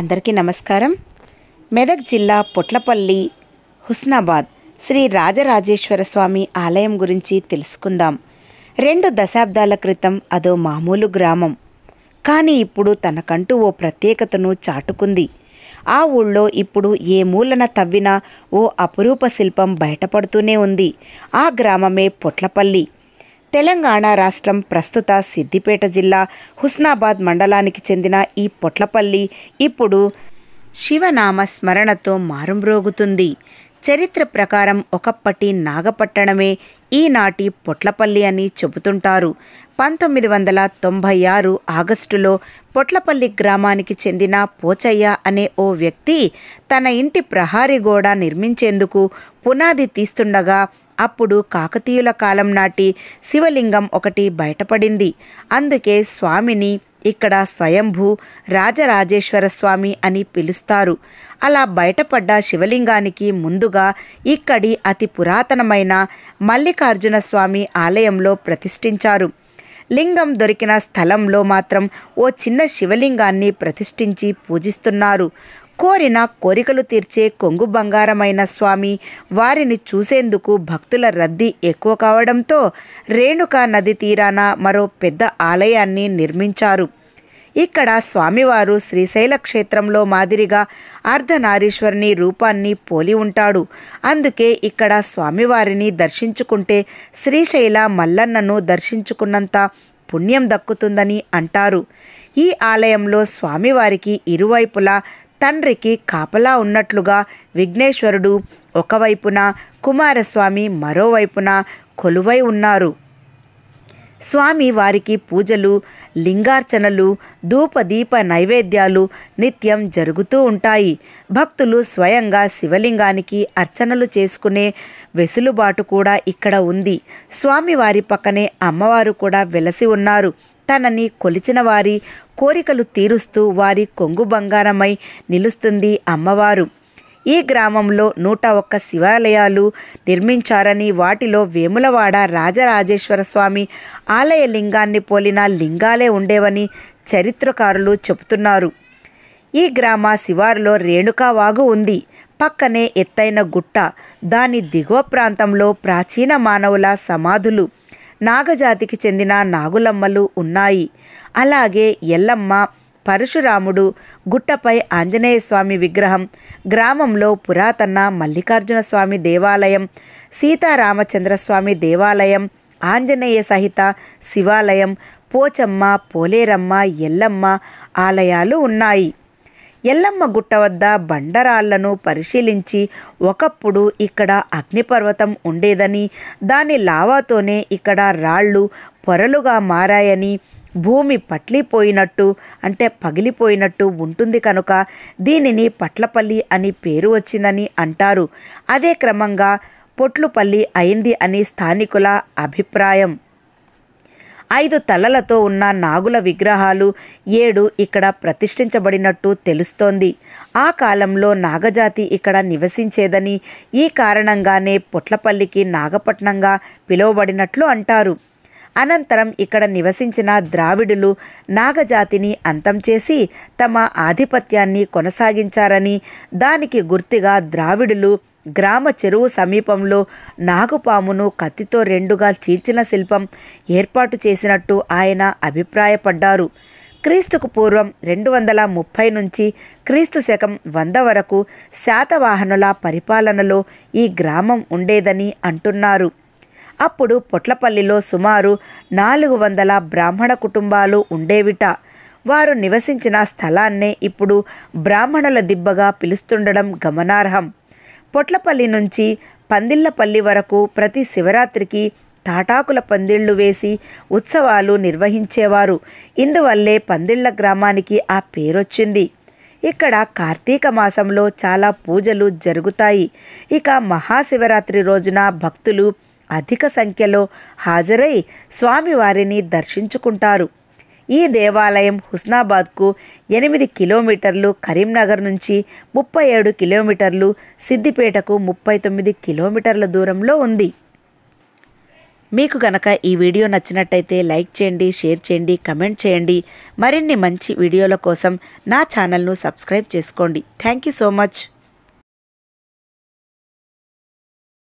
అందరికీ నమస్కారం మెదక్ జిల్లా పొట్లపల్లి హుస్నాబాద్ శ్రీ రాజరాజేశ్వర స్వామి ఆలయం గురించి తెలుసుకుందాం రెండు దశాబ్దాల క్రితం అదో మామూలు గ్రామం కానీ ఇప్పుడు తనకంటూ ఓ ప్రత్యేకతను చాటుకుంది ఆ ఊళ్ళో ఇప్పుడు ఏ మూలన తవ్వినా ఓ అపురూప శిల్పం బయటపడుతూనే ఉంది ఆ గ్రామమే పొట్లపల్లి తెలంగాణ రాష్ట్రం ప్రస్తుత సిద్దిపేట జిల్లా హుస్నాబాద్ మండలానికి చెందిన ఈ పొట్లపల్లి ఇప్పుడు శివనామ స్మరణతో మారుమ్రోగుతుంది చరిత్ర ప్రకారం ఒకప్పటి నాగపట్టణమే ఈనాటి పొట్లపల్లి అని చెబుతుంటారు పంతొమ్మిది వందల తొంభై ఆరు ఆగస్టులో పొట్లపల్లి గ్రామానికి చెందిన పోచయ్య అనే ఓ వ్యక్తి తన ఇంటి ప్రహారీ గోడ నిర్మించేందుకు పునాది తీస్తుండగా అప్పుడు కాకతీయుల కాలం నాటి శివలింగం ఒకటి బయటపడింది అందుకే స్వామిని ఇక్కడ స్వయంభూ రాజరాజేశ్వర స్వామి అని పిలుస్తారు అలా బయటపడ్డ శివలింగానికి ముందుగా ఇక్కడి అతి పురాతనమైన మల్లికార్జున స్వామి ఆలయంలో ప్రతిష్ఠించారు లింగం దొరికిన స్థలంలో మాత్రం ఓ చిన్న శివలింగాన్ని ప్రతిష్ఠించి పూజిస్తున్నారు కోరిన కోరికలు తీర్చే కొంగు బంగారమైన స్వామి వారిని చూసేందుకు భక్తుల రద్దీ ఎక్కువ కావడంతో రేణుకా నది తీరాన మరో పెద్ద ఆలయాన్ని నిర్మించారు ఇక్కడ స్వామివారు శ్రీశైల క్షేత్రంలో మాదిరిగా అర్ధనారీశ్వరుని రూపాన్ని పోలి ఉంటాడు అందుకే ఇక్కడ స్వామివారిని దర్శించుకుంటే శ్రీశైల మల్లన్నను దర్శించుకున్నంత పుణ్యం దక్కుతుందని అంటారు ఈ ఆలయంలో స్వామివారికి ఇరువైపులా తండ్రికి కాపలా ఉన్నట్లుగా విఘ్నేశ్వరుడు ఒకవైపున కుమారస్వామి మరోవైపున కొలువై ఉన్నారు స్వామి వారికి పూజలు లింగార్చనలు ధూపదీప నైవేద్యాలు నిత్యం జరుగుతూ ఉంటాయి భక్తులు స్వయంగా శివలింగానికి అర్చనలు చేసుకునే వెసులుబాటు కూడా ఇక్కడ ఉంది స్వామివారి పక్కనే అమ్మవారు కూడా వెలసి ఉన్నారు తనని కొలిచిన వారి కోరికలు తీరుస్తూ వారి కొంగు బంగారమై నిలుస్తుంది అమ్మవారు ఈ గ్రామంలో నూట ఒక్క శివాలయాలు నిర్మించారని వాటిలో వేములవాడ రాజరాజేశ్వర స్వామి ఆలయ లింగాన్ని పోలిన లింగాలే ఉండేవని చరిత్రకారులు చెబుతున్నారు ఈ గ్రామ శివారులో రేణుకావాగు ఉంది పక్కనే ఎత్తైన గుట్ట దాని దిగువ ప్రాంతంలో ప్రాచీన మానవుల సమాధులు నాగజాతికి చెందిన నాగులమ్మలు ఉన్నాయి అలాగే ఎల్లమ్మ పరశురాముడు గుట్టపై ఆంజనేయ స్వామి విగ్రహం గ్రామంలో పురాతన మల్లికార్జున స్వామి దేవాలయం సీతారామచంద్ర స్వామి దేవాలయం ఆంజనేయ సహిత శివాలయం పోచమ్మ పోలేరమ్మ ఎల్లమ్మ ఆలయాలు ఉన్నాయి ఎల్లమ్మ గుట్ట వద్ద బండరాళ్లను పరిశీలించి ఒకప్పుడు ఇక్కడ అగ్నిపర్వతం ఉండేదని దాని లావాతోనే ఇక్కడ రాళ్ళు పొరలుగా మారాయని భూమి పట్లిపోయినట్టు అంటే పగిలిపోయినట్టు ఉంటుంది కనుక దీనిని పట్లపల్లి అని పేరు వచ్చిందని అంటారు అదే క్రమంగా పొట్లుపల్లి అయింది అని స్థానికుల అభిప్రాయం ఐదు తలలతో ఉన్న నాగుల విగ్రహాలు ఏడు ఇక్కడ ప్రతిష్ఠించబడినట్టు తెలుస్తోంది ఆ కాలంలో నాగజాతి ఇక్కడ నివసించేదని ఈ కారణంగానే పొట్లపల్లికి నాగపట్నంగా పిలువబడినట్లు అంటారు అనంతరం ఇక్కడ నివసించిన ద్రావిడులు నాగజాతిని అంతం చేసి తమ ఆధిపత్యాన్ని కొనసాగించారని దానికి గుర్తుగా ద్రావిడులు గ్రామ చెరువు సమీపంలో నాగుపామును కత్తితో రెండుగా చీల్చిన శిల్పం ఏర్పాటు చేసినట్టు ఆయన అభిప్రాయపడ్డారు క్రీస్తుకు పూర్వం రెండు వందల ముప్పై నుంచి క్రీస్తు శకం వంద వరకు శాతవాహనుల పరిపాలనలో ఈ గ్రామం ఉండేదని అంటున్నారు అప్పుడు పొట్లపల్లిలో సుమారు నాలుగు వందల బ్రాహ్మణ కుటుంబాలు ఉండేవిట వారు నివసించిన స్థలాన్నే ఇప్పుడు బ్రాహ్మణుల దిబ్బగా పిలుస్తుండడం గమనార్హం పొట్లపల్లి నుంచి పందిళ్లపల్లి వరకు ప్రతి శివరాత్రికి తాటాకుల పందిళ్లు వేసి ఉత్సవాలు నిర్వహించేవారు ఇందువల్లే పందిళ్ల గ్రామానికి ఆ పేరొచ్చింది ఇక్కడ కార్తీక మాసంలో చాలా పూజలు జరుగుతాయి ఇక మహాశివరాత్రి రోజున భక్తులు అధిక సంఖ్యలో హాజరై స్వామివారిని దర్శించుకుంటారు ఈ దేవాలయం హుస్నాబాద్కు ఎనిమిది కిలోమీటర్లు కరీంనగర్ నుంచి ముప్పై ఏడు కిలోమీటర్లు సిద్దిపేటకు ముప్పై తొమ్మిది కిలోమీటర్ల దూరంలో ఉంది మీకు కనుక ఈ వీడియో నచ్చినట్టయితే లైక్ చేయండి షేర్ చేయండి కమెంట్ చేయండి మరిన్ని మంచి వీడియోల కోసం నా ఛానల్ను సబ్స్క్రైబ్ చేసుకోండి థ్యాంక్ యూ సో మచ్